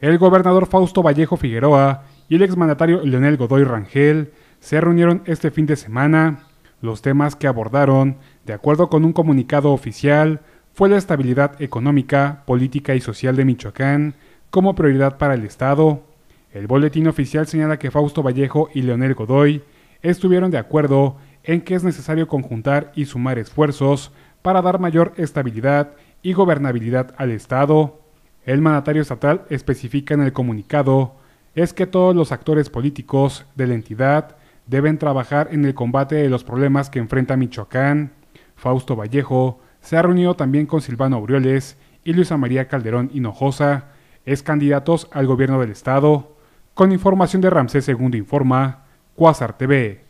el gobernador Fausto Vallejo Figueroa y el exmandatario Leonel Godoy Rangel se reunieron este fin de semana. Los temas que abordaron, de acuerdo con un comunicado oficial, fue la estabilidad económica, política y social de Michoacán como prioridad para el Estado. El boletín oficial señala que Fausto Vallejo y Leonel Godoy estuvieron de acuerdo en que es necesario conjuntar y sumar esfuerzos para dar mayor estabilidad y gobernabilidad al Estado. El mandatario estatal especifica en el comunicado es que todos los actores políticos de la entidad deben trabajar en el combate de los problemas que enfrenta Michoacán. Fausto Vallejo se ha reunido también con Silvano Aureoles y Luisa María Calderón Hinojosa, ex candidatos al gobierno del estado. Con información de Ramsés Segundo Informa, Cuasar TV.